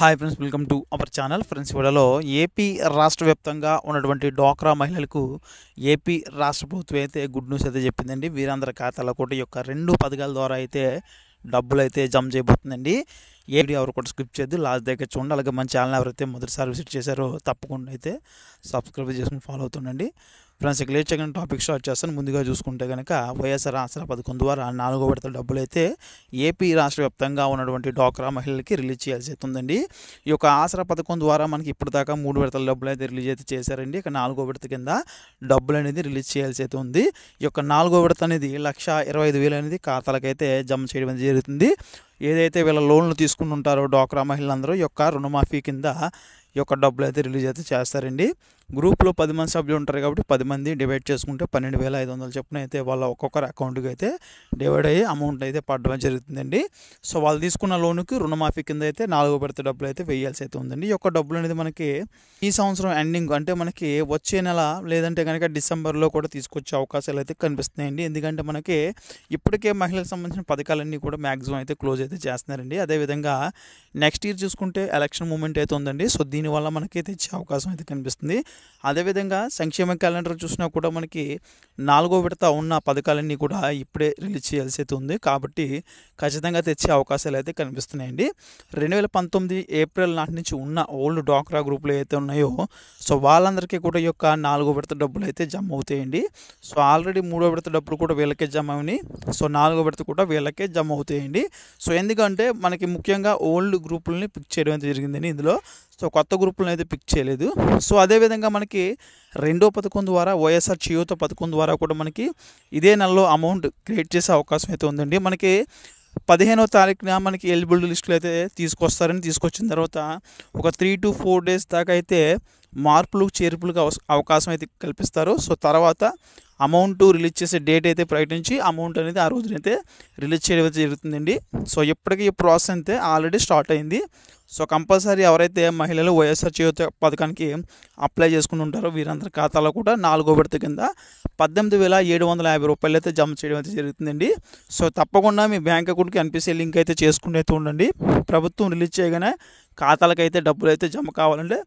hi friends welcome to our channel friends ఇవాళలో AP రాష్ట్ర వ్యాప్తంగా ఉన్నటువంటి డోక్రా మహిళలకు ఏపీ రాష్ట్ర ప్రభుత్వం అయితే గుడ్ న్యూస్ అయితే చెప్పిందండి వీరాంధ్ర ఖాతాల కోట యొక్క రెండు పథకాల ద్వారా అయితే డబ్బులు అయితే జమ చేయబోతుందండి ఏ వీడియో ఎవరు కూడా స్కిప్ చేయద్దు లాస్ట్ దగ్గర చూడండి అలాగే మన ఛానల్ ఎవరైతే మొదటిసారి విజిట్ చేశారో తప్పకుండా అయితే సబ్స్క్రైబ్ చేసుకుని ఫాలో అవుతుండండి ఫ్రెండ్స్ ఇక్కడ లేట్ చేయకుండా టాపిక్ స్టార్ట్ చేస్తాను ముందుగా చూసుకుంటే కనుక వైఎస్ఆర్ ఆసరా పథకం ద్వారా నాలుగో విడత డబ్బులు అయితే ఏపీ రాష్ట్ర వ్యాప్తంగా ఉన్నటువంటి డోక్రా మహిళలకి రిలీజ్ చేయాల్సి అవుతుందండి ఈ యొక్క ఆసరా పథకం ద్వారా మనకి ఇప్పటిదాకా మూడు విడతల డబ్బులు అయితే రిలీజ్ అయితే చేశారండి ఇక నాలుగో విడత కింద డబ్బులు అనేది రిలీజ్ చేయాల్సి అయితే ఉంది ఈ యొక్క నాలుగో విడత అనేది లక్ష ఇరవై ఐదు వేలు అనేది ఖాతాలకైతే జమ చేయడం జరుగుతుంది ఏదైతే వీళ్ళ లోన్లు తీసుకుంటుంటారో డోక్రా మహిళలందరూ యొక్క రుణమాఫీ కింద ఈ యొక్క డబ్బులు అయితే రిలీజ్ అయితే చేస్తారండి గ్రూప్లో పది మంది సభ్యులు ఉంటారు కాబట్టి పది మంది డివైడ్ చేసుకుంటే పన్నెండు వేల ఐదు వందల చెప్పిన అయితే వాళ్ళ ఒక్కొక్కరు అకౌంట్కి అయితే డివైడ్ అయ్యి అమౌంట్ అయితే పడడం జరుగుతుందండి సో వాళ్ళు తీసుకున్న లోన్కి రుణమాఫీ కింద అయితే నాలుగో పెడత డబ్బులు అయితే వేయాల్సి అయితే ఉందండి ఈ యొక్క డబ్బులు అనేది మనకి ఈ సంవత్సరం ఎండింగ్ అంటే మనకి వచ్చే నెల లేదంటే కనుక డిసెంబర్లో కూడా తీసుకొచ్చే అవకాశాలు అయితే కనిపిస్తున్నాయండి ఎందుకంటే మనకి ఇప్పటికే మహిళలకు సంబంధించిన పథకాలన్నీ కూడా మ్యాక్సిమం అయితే క్లోజ్ అయితే చేస్తున్నారండి అదేవిధంగా నెక్స్ట్ ఇయర్ చూసుకుంటే ఎలక్షన్ మూమెంట్ అయితే ఉందండి సో దీని దీనివల్ల మనకి తెచ్చే అవకాశం అయితే కనిపిస్తుంది అదేవిధంగా సంక్షేమ క్యాలెండర్ చూసినా కూడా మనకి నాలుగో విడత ఉన్న పథకాలన్నీ కూడా ఇప్పుడే రిలీజ్ చేయాల్సి అయితే ఉంది కాబట్టి ఖచ్చితంగా తెచ్చే అవకాశాలు అయితే కనిపిస్తున్నాయండి రెండు వేల పంతొమ్మిది ఏప్రిల్ నాటి నుంచి ఉన్న ఓల్డ్ డాక్రా గ్రూపులు అయితే ఉన్నాయో సో వాళ్ళందరికీ కూడా యొక్క నాలుగో విడత డబ్బులు అయితే జమ అవుతాయండి సో ఆల్రెడీ మూడో విడత డబ్బులు కూడా వీళ్ళకే జమ అవుని సో నాలుగో విడత కూడా వీళ్ళకే జమ అవుతాయండి సో ఎందుకంటే మనకి ముఖ్యంగా ఓల్డ్ గ్రూపుల్ని పిక్ చేయడం అయితే జరిగిందని ఇందులో సో కొత్త గ్రూపులను అయితే పిక్ చేయలేదు సో అదేవిధంగా మనకి రెండో పథకం ద్వారా వైఎస్ఆర్ చేయూత పథకం ద్వారా కూడా మనకి ఇదే నెలలో అమౌంట్ క్రియేట్ చేసే అవకాశం అయితే ఉందండి మనకి పదిహేనో తారీఖున మనకి ఎలిజిబిలిటీ లిస్టులు అయితే తీసుకొస్తారని తీసుకొచ్చిన తర్వాత ఒక త్రీ టు ఫోర్ డేస్ దాకా అయితే మార్పులు చేర్పులకు అవకాశం అయితే కల్పిస్తారు సో తర్వాత అమౌంట్ రిలీజ్ చేసే డేట్ అయితే ప్రకటించి అమౌంట్ అనేది ఆ రోజునైతే రిలీజ్ చేయడం జరుగుతుందండి సో ఇప్పటికీ ఈ ప్రాసెస్ అయితే ఆల్రెడీ స్టార్ట్ అయింది సో కంపల్సరీ ఎవరైతే మహిళలు వైఎస్ఆర్ చేయుత పథకానికి అప్లై చేసుకుని ఉంటారో వీరందరి ఖాతాలో కూడా నాలుగో విడత కింద పద్దెనిమిది వేల ఏడు వందల యాభై రూపాయలు అయితే జమ చేయడం అయితే జరుగుతుందండి సో తప్పకుండా మీ బ్యాంక్ అకౌంట్కి ఎన్పిసి లింక్ అయితే చేసుకుంటూ అయితే ఉండండి ప్రభుత్వం రిలీజ్ చేయగానే ఖాతాలకైతే డబ్బులు అయితే జమ కావాలంటే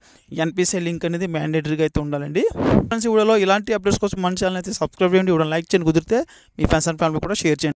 ఎన్పిసిఐ లింక్ అనేది మ్యాండేటరీగా అయితే ఉండాలండి ఫ్రెండ్స్ ఇవిడలో ఇలాంటి అప్డేట్స్ కోసం మన ఛానల్ అయితే సబ్స్క్రైబ్ చేయండి ఇవ్వడం లైక్ చేయండి కుదిరితే మీ ఫ్రెండ్స్ అండ్ ఫ్యామిలీ కూడా షేర్ చేయండి